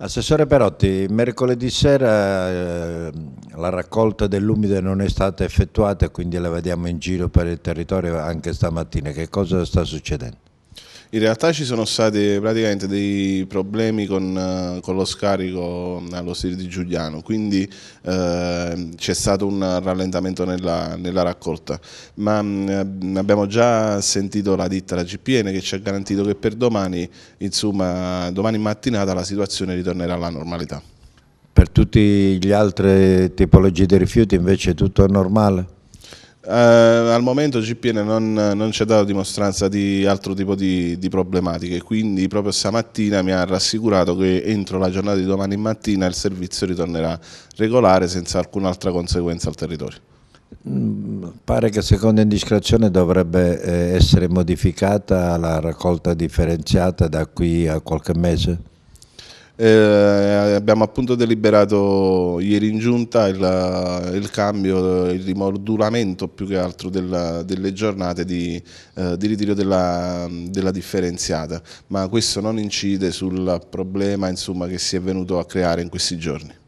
Assessore Perotti, mercoledì sera eh, la raccolta dell'umide non è stata effettuata, quindi la vediamo in giro per il territorio anche stamattina. Che cosa sta succedendo? In realtà ci sono stati praticamente dei problemi con, eh, con lo scarico mm, allo stile di Giuliano, quindi eh, c'è stato un rallentamento nella, nella raccolta, ma mh, mm, eh, abbiamo già sentito la ditta, la GPN, che ci ha garantito che per domani, insomma, domani mattinata la situazione ritornerà alla normalità. Per tutte le altre tipologie di rifiuti invece è tutto normale? Uh, al momento GPN non, non ci ha dato dimostranza di altro tipo di, di, problematiche, quindi proprio stamattina mi ha rassicurato che entro la giornata di domani mattina il servizio ritornerà regolare senza alcun'altra conseguenza al territorio. Mm, pare che secondo indiscrezione dovrebbe eh, essere modificata la raccolta differenziata da qui a qualche mese? Eh, abbiamo appunto deliberato ieri in giunta il, il cambio, il rimodulamento più che altro della, delle giornate di, eh, di ritiro della, della, differenziata, ma questo non incide sul problema insomma, che si è venuto a creare in questi giorni.